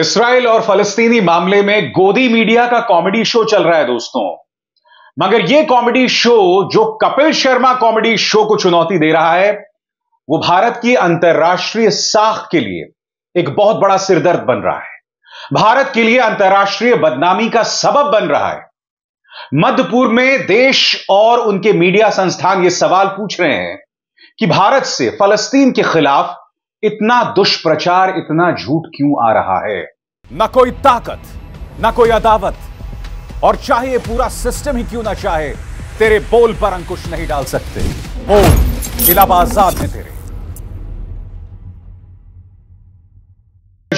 Israel और फलस्तीनी मामले में गोदी मीडिया का कॉमेडी शो चल रहा है दोस्तों मगर यह कॉमेडी शो जो कपिल शर्मा कॉमेडी शो को चुनौती दे रहा है वो भारत की अंतर्राष्ट्रीय साख के लिए एक बहुत बड़ा सिरदर्द बन रहा है भारत के लिए अंतर्राष्ट्रीय बदनामी का सबब बन रहा है मध्य पूर्व में देश और उनके मीडिया संस्थान ये सवाल पूछ रहे हैं कि भारत से फलस्तीन के खिलाफ इतना दुष्प्रचार इतना झूठ क्यों आ रहा है ना कोई ताकत ना कोई अदावत और चाहे पूरा सिस्टम ही क्यों ना चाहे तेरे बोल पर अंकुश नहीं डाल सकते बोल इलाबाजाद में तेरे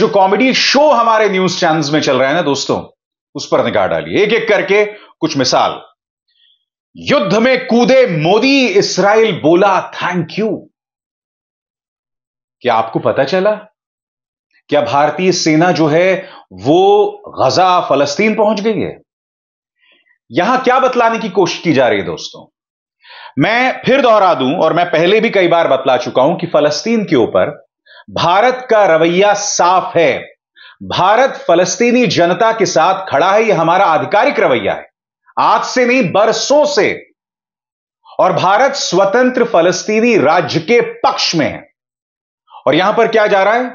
जो कॉमेडी शो हमारे न्यूज चैनल्स में चल रहे हैं ना दोस्तों उस पर निगाह डालिए एक एक करके कुछ मिसाल युद्ध में कूदे मोदी इसराइल बोला थैंक यू क्या आपको पता चला क्या भारतीय सेना जो है वो गजा फलस्तीन पहुंच गई है यहां क्या बतलाने की कोशिश की जा रही है दोस्तों मैं फिर दोहरा दूं और मैं पहले भी कई बार बतला चुका हूं कि फलस्तीन के ऊपर भारत का रवैया साफ है भारत फलस्तीनी जनता के साथ खड़ा है यह हमारा आधिकारिक रवैया है आज से नहीं बरसों से और भारत स्वतंत्र फलस्तीनी राज्य के पक्ष में है और यहां पर क्या जा रहा है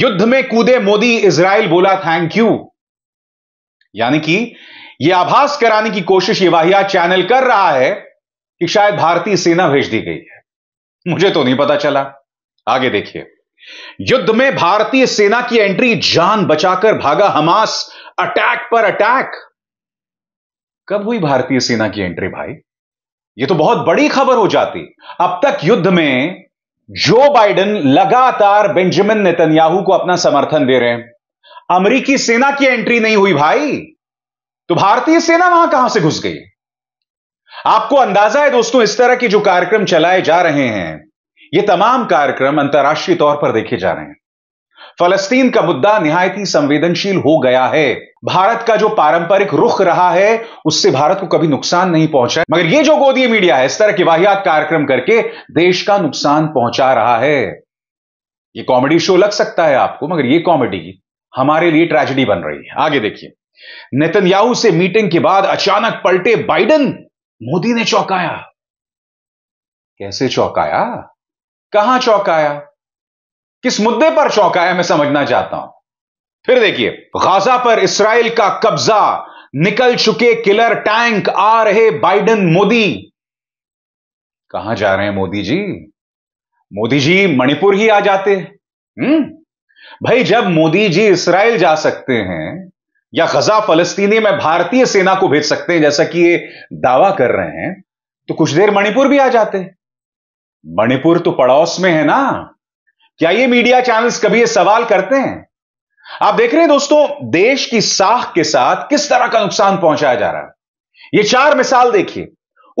युद्ध में कूदे मोदी इसराइल बोला थैंक यू यानी कि यह आभास कराने की कोशिश ये वाहिया चैनल कर रहा है कि शायद भारतीय सेना भेज दी गई है मुझे तो नहीं पता चला आगे देखिए युद्ध में भारतीय सेना की एंट्री जान बचाकर भागा हमास अटैक पर अटैक कब हुई भारतीय सेना की एंट्री भाई यह तो बहुत बड़ी खबर हो जाती अब तक युद्ध में जो बाइडेन लगातार बेंजामिन नेतन्याहू को अपना समर्थन दे रहे हैं अमेरिकी सेना की एंट्री नहीं हुई भाई तो भारतीय सेना वहां कहां से घुस गई आपको अंदाजा है दोस्तों इस तरह के जो कार्यक्रम चलाए जा रहे हैं ये तमाम कार्यक्रम अंतर्राष्ट्रीय तौर पर देखे जा रहे हैं फलस्तीन का मुद्दा निहायत ही संवेदनशील हो गया है भारत का जो पारंपरिक रुख रहा है उससे भारत को कभी नुकसान नहीं पहुंचा मगर ये जो गोदी मीडिया है इस तरह के वाहियात कार्यक्रम करके देश का नुकसान पहुंचा रहा है ये कॉमेडी शो लग सकता है आपको मगर ये कॉमेडी हमारे लिए ट्रेजिडी बन रही है आगे देखिए नेतन्याहू से मीटिंग के बाद अचानक पलटे बाइडन मोदी ने चौंकाया कैसे चौंकाया कहां चौंकाया किस मुद्दे पर चौंका है मैं समझना चाहता हूं फिर देखिए गाजा पर इसराइल का कब्जा निकल चुके किलर टैंक आ रहे बाइडन मोदी कहां जा रहे हैं मोदी जी मोदी जी मणिपुर ही आ जाते हम्म भाई जब मोदी जी इसराइल जा सकते हैं या गजा फलस्तीनी में भारतीय सेना को भेज सकते हैं जैसा कि ये दावा कर रहे हैं तो कुछ देर मणिपुर भी आ जाते मणिपुर तो पड़ोस में है ना क्या ये मीडिया चैनल्स कभी ये सवाल करते हैं आप देख रहे हैं दोस्तों देश की साख के साथ किस तरह का नुकसान पहुंचाया जा रहा है ये चार मिसाल देखिए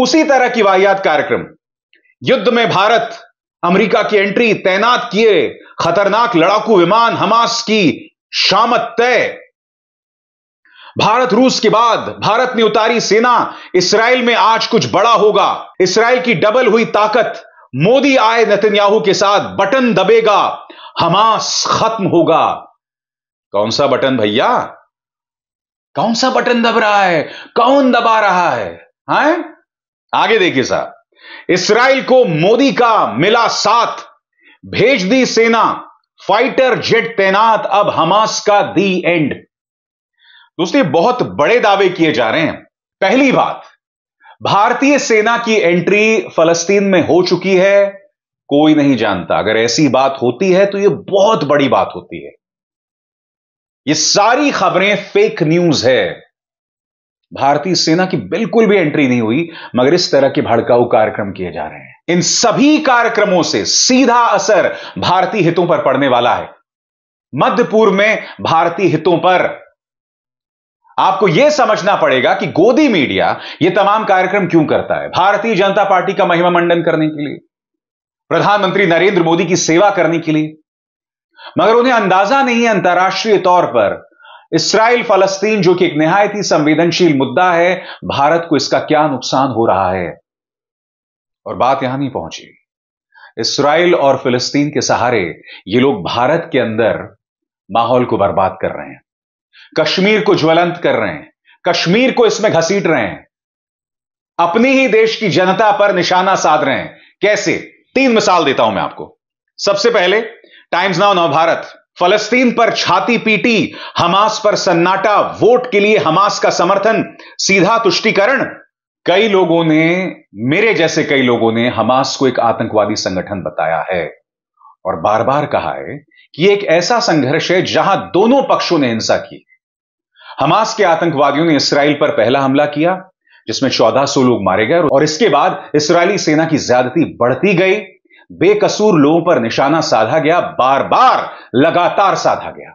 उसी तरह की वाहियात कार्यक्रम युद्ध में भारत अमेरिका की एंट्री तैनात किए खतरनाक लड़ाकू विमान हमास की शामत तय भारत रूस के बाद भारत ने उतारी सेना इसराइल में आज कुछ बड़ा होगा इसराइल की डबल हुई ताकत मोदी आए नतन्याहू के साथ बटन दबेगा हमास खत्म होगा कौन सा बटन भैया कौन सा बटन दब रहा है कौन दबा रहा है हाँ? आगे देखिए साहब इसराइल को मोदी का मिला साथ भेज दी सेना फाइटर जेट तैनात अब हमास का दी एंड दोस्तों बहुत बड़े दावे किए जा रहे हैं पहली बात भारतीय सेना की एंट्री फलस्तीन में हो चुकी है कोई नहीं जानता अगर ऐसी बात होती है तो यह बहुत बड़ी बात होती है ये सारी खबरें फेक न्यूज है भारतीय सेना की बिल्कुल भी एंट्री नहीं हुई मगर इस तरह के भड़काऊ कार्यक्रम किए जा रहे हैं इन सभी कार्यक्रमों से सीधा असर भारतीय हितों पर पड़ने वाला है मध्य पूर्व में भारतीय हितों पर आपको यह समझना पड़ेगा कि गोदी मीडिया यह तमाम कार्यक्रम क्यों करता है भारतीय जनता पार्टी का महिमा मंडन करने के लिए प्रधानमंत्री नरेंद्र मोदी की सेवा करने के लिए मगर उन्हें अंदाजा नहीं है अंतर्राष्ट्रीय तौर पर इसराइल फलस्तीन जो कि एक निहायत ही संवेदनशील मुद्दा है भारत को इसका क्या नुकसान हो रहा है और बात यहां नहीं पहुंची इसराइल और फिलिस्तीन के सहारे ये लोग भारत के अंदर माहौल को बर्बाद कर रहे हैं कश्मीर को ज्वलंत कर रहे हैं कश्मीर को इसमें घसीट रहे हैं अपनी ही देश की जनता पर निशाना साध रहे हैं कैसे तीन मिसाल देता हूं मैं आपको सबसे पहले टाइम्स नाउ भारत फलस्तीन पर छाती पीटी हमास पर सन्नाटा वोट के लिए हमास का समर्थन सीधा तुष्टिकरण कई लोगों ने मेरे जैसे कई लोगों ने हमास को एक आतंकवादी संगठन बताया है और बार बार कहा है कि एक ऐसा संघर्ष है जहां दोनों पक्षों ने हिंसा की हमास के आतंकवादियों ने इसराइल पर पहला हमला किया जिसमें चौदह सौ लोग मारे गए और इसके बाद इसराइली सेना की ज्यादती बढ़ती गई बेकसूर लोगों पर निशाना साधा गया बार बार लगातार साधा गया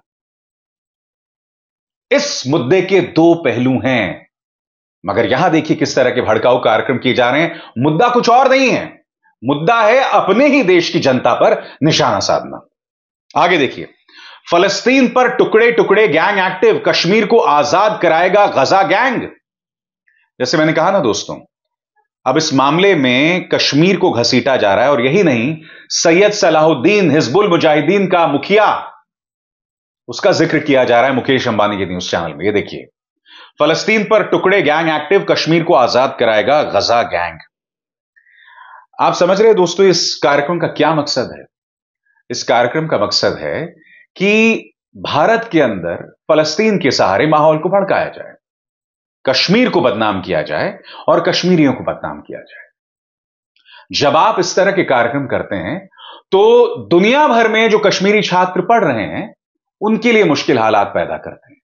इस मुद्दे के दो पहलू हैं मगर यहां देखिए किस तरह के भड़काऊ कार्यक्रम किए जा रहे हैं मुद्दा कुछ और नहीं है मुद्दा है अपने ही देश की जनता पर निशाना साधना आगे देखिए फलस्तीन पर टुकड़े टुकड़े गैंग एक्टिव कश्मीर को आजाद कराएगा गजा गैंग जैसे मैंने कहा ना दोस्तों अब इस मामले में कश्मीर को घसीटा जा रहा है और यही नहीं सैयद सलाहुद्दीन हिजबुल मुजाहिदीन का मुखिया उसका जिक्र किया जा रहा है मुकेश अंबानी के न्यूज चैनल में ये देखिए फलस्तीन पर टुकड़े गैंग एक्टिव कश्मीर को आजाद कराएगा गजा गैंग आप समझ रहे दोस्तों इस कार्यक्रम का क्या मकसद है इस कार्यक्रम का मकसद है कि भारत के अंदर फलस्तीन के सहारे माहौल को भड़काया जाए कश्मीर को बदनाम किया जाए और कश्मीरियों को बदनाम किया जाए जब आप इस तरह के कार्यक्रम करते हैं तो दुनिया भर में जो कश्मीरी छात्र पढ़ रहे हैं उनके लिए मुश्किल हालात पैदा करते हैं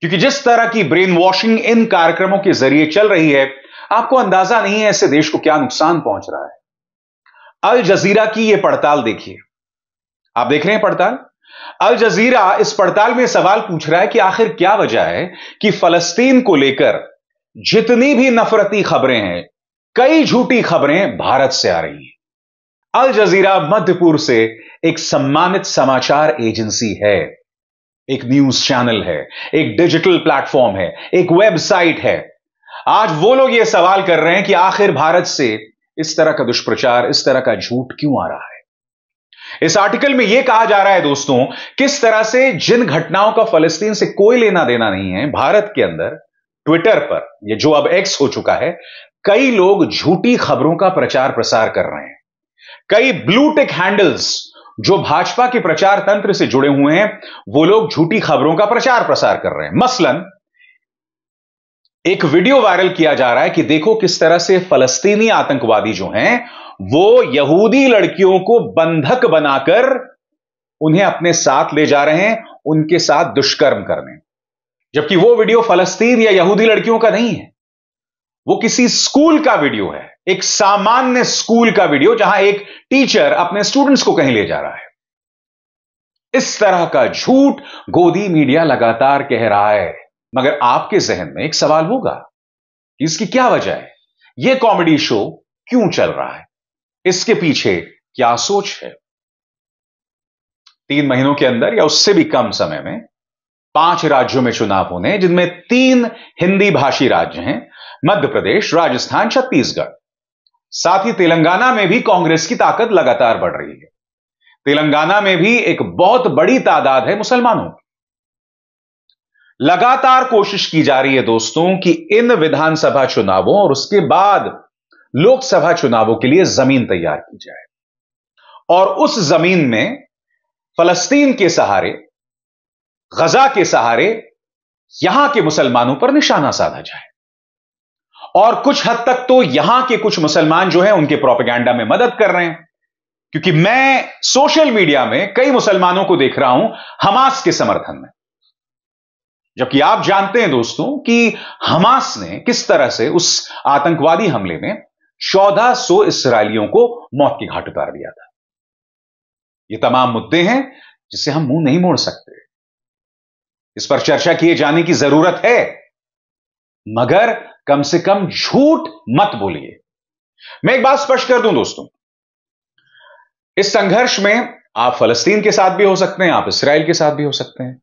क्योंकि जिस तरह की ब्रेन वॉशिंग इन कार्यक्रमों के जरिए चल रही है आपको अंदाजा नहीं है ऐसे देश को क्या नुकसान पहुंच रहा है अल जजीरा की यह पड़ताल देखिए आप देख रहे हैं पड़ताल अल जजीरा इस पड़ताल में सवाल पूछ रहा है कि आखिर क्या वजह है कि फलस्तीन को लेकर जितनी भी नफरती खबरें हैं कई झूठी खबरें भारत से आ रही हैं अल जजीरा मध्यपुर से एक सम्मानित समाचार एजेंसी है एक न्यूज चैनल है एक डिजिटल प्लेटफॉर्म है एक वेबसाइट है आज वो लोग ये सवाल कर रहे हैं कि आखिर भारत से इस तरह का दुष्प्रचार इस तरह का झूठ क्यों आ रहा है इस आर्टिकल में यह कहा जा रहा है दोस्तों किस तरह से जिन घटनाओं का फलस्तीन से कोई लेना देना नहीं है भारत के अंदर ट्विटर पर ये जो अब एक्स हो चुका है कई लोग झूठी खबरों का प्रचार प्रसार कर रहे हैं कई ब्लू टेक हैंडल्स जो भाजपा के प्रचार तंत्र से जुड़े हुए हैं वो लोग झूठी खबरों का प्रचार प्रसार कर रहे हैं मसलन एक वीडियो वायरल किया जा रहा है कि देखो किस तरह से फलस्तीनी आतंकवादी जो हैं वो यहूदी लड़कियों को बंधक बनाकर उन्हें अपने साथ ले जा रहे हैं उनके साथ दुष्कर्म करने जबकि वो वीडियो फलस्तीन या यहूदी लड़कियों का नहीं है वो किसी स्कूल का वीडियो है एक सामान्य स्कूल का वीडियो जहां एक टीचर अपने स्टूडेंट्स को कहीं ले जा रहा है इस तरह का झूठ गोदी मीडिया लगातार कह रहा है मगर आपके जहन में एक सवाल होगा कि इसकी क्या वजह है यह कॉमेडी शो क्यों चल रहा है इसके पीछे क्या सोच है तीन महीनों के अंदर या उससे भी कम समय में पांच राज्यों में चुनाव होने जिनमें तीन हिंदी भाषी राज्य हैं मध्य प्रदेश राजस्थान छत्तीसगढ़ साथ ही तेलंगाना में भी कांग्रेस की ताकत लगातार बढ़ रही है तेलंगाना में भी एक बहुत बड़ी तादाद है मुसलमानों की लगातार कोशिश की जा रही है दोस्तों कि इन विधानसभा चुनावों और उसके बाद लोकसभा चुनावों के लिए जमीन तैयार की जाए और उस जमीन में फलस्तीन के सहारे गजा के सहारे यहां के मुसलमानों पर निशाना साधा जाए और कुछ हद तक तो यहां के कुछ मुसलमान जो हैं उनके प्रोपेगेंडा में मदद कर रहे हैं क्योंकि मैं सोशल मीडिया में कई मुसलमानों को देख रहा हूं हमास के समर्थन में जबकि आप जानते हैं दोस्तों कि हमास ने किस तरह से उस आतंकवादी हमले में चौदह सौ इसराइलियों को मौत के घाट उतार दिया था ये तमाम मुद्दे हैं जिसे हम मुंह नहीं मोड़ सकते इस पर चर्चा किए जाने की जरूरत है मगर कम से कम झूठ मत बोलिए मैं एक बात स्पष्ट कर दूं दोस्तों इस संघर्ष में आप फलस्तीन के साथ भी हो सकते हैं आप इसराइल के साथ भी हो सकते हैं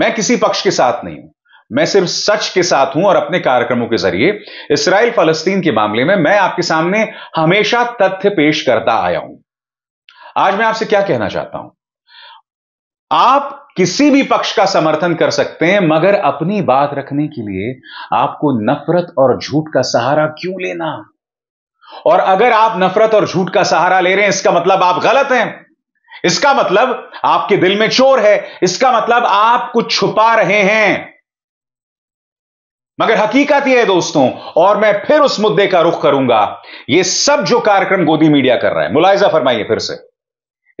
मैं किसी पक्ष के साथ नहीं हूं मैं सिर्फ सच के साथ हूं और अपने कार्यक्रमों के जरिए इसराइल फलस्तीन के मामले में मैं आपके सामने हमेशा तथ्य पेश करता आया हूं आज मैं आपसे क्या कहना चाहता हूं आप किसी भी पक्ष का समर्थन कर सकते हैं मगर अपनी बात रखने के लिए आपको नफरत और झूठ का सहारा क्यों लेना और अगर आप नफरत और झूठ का सहारा ले रहे हैं इसका मतलब आप गलत हैं इसका मतलब आपके दिल में चोर है इसका मतलब आप कुछ छुपा रहे हैं मगर हकीकत यह है दोस्तों और मैं फिर उस मुद्दे का रुख करूंगा यह सब जो कार्यक्रम गोदी मीडिया कर रहा है मुलायजा फरमाइए फिर से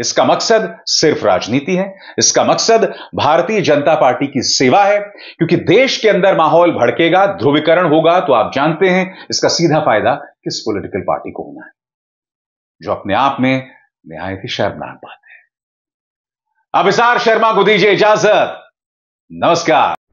इसका मकसद सिर्फ राजनीति है इसका मकसद भारतीय जनता पार्टी की सेवा है क्योंकि देश के अंदर माहौल भड़केगा ध्रुवीकरण होगा तो आप जानते हैं इसका सीधा फायदा किस पॉलिटिकल पार्टी को होना है जो अपने आप में न्याय ही शर्मनाक बात है अब शर्मा को दीजिए इजाजत नमस्कार